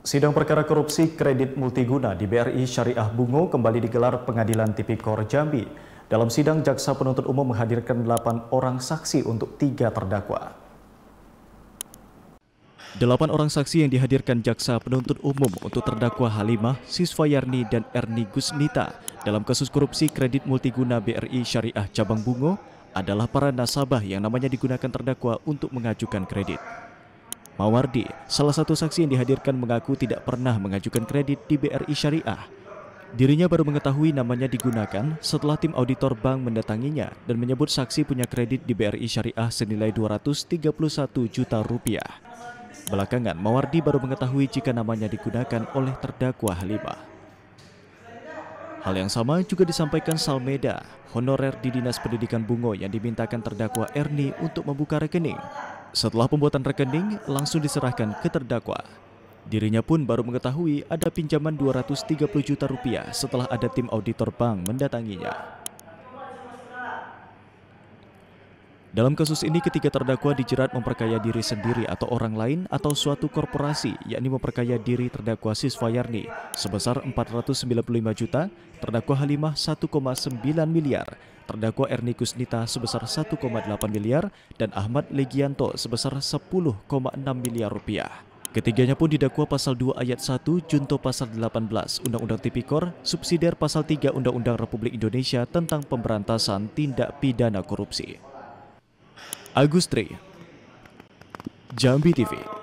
Sidang perkara korupsi kredit multiguna di BRI Syariah Bungo kembali digelar Pengadilan Tipikor Jambi. Dalam sidang, Jaksa Penuntut Umum menghadirkan 8 orang saksi untuk tiga terdakwa. Delapan orang saksi yang dihadirkan Jaksa Penuntut Umum untuk terdakwa Halimah, Siswa Yarni, dan Erni Gusnita dalam kasus korupsi kredit multiguna BRI Syariah Cabang Bungo adalah para nasabah yang namanya digunakan terdakwa untuk mengajukan kredit. Mawardi, salah satu saksi yang dihadirkan mengaku tidak pernah mengajukan kredit di BRI Syariah. Dirinya baru mengetahui namanya digunakan setelah tim auditor bank mendatanginya dan menyebut saksi punya kredit di BRI Syariah senilai 231 juta rupiah. Belakangan, Mawardi baru mengetahui jika namanya digunakan oleh terdakwa Halimah. Hal yang sama juga disampaikan Salmeda, honorer di Dinas Pendidikan Bungo yang dimintakan terdakwa Erni untuk membuka rekening. Setelah pembuatan rekening, langsung diserahkan ke terdakwa. Dirinya pun baru mengetahui ada pinjaman 230 juta rupiah setelah ada tim auditor bank mendatanginya. Dalam kasus ini, ketiga terdakwa dijerat memperkaya diri sendiri atau orang lain atau suatu korporasi, yakni memperkaya diri terdakwa Siswayarni sebesar 495 juta, terdakwa Halimah 1,9 miliar, terdakwa Ernikus Nita sebesar 1,8 miliar, dan Ahmad Legianto sebesar 10,6 miliar rupiah. Ketiganya pun didakwa pasal 2 ayat 1 junto pasal 18 Undang-Undang Tipikor, subsidiar pasal 3 Undang-Undang Republik Indonesia tentang pemberantasan tindak pidana korupsi. Agustri Jambi TV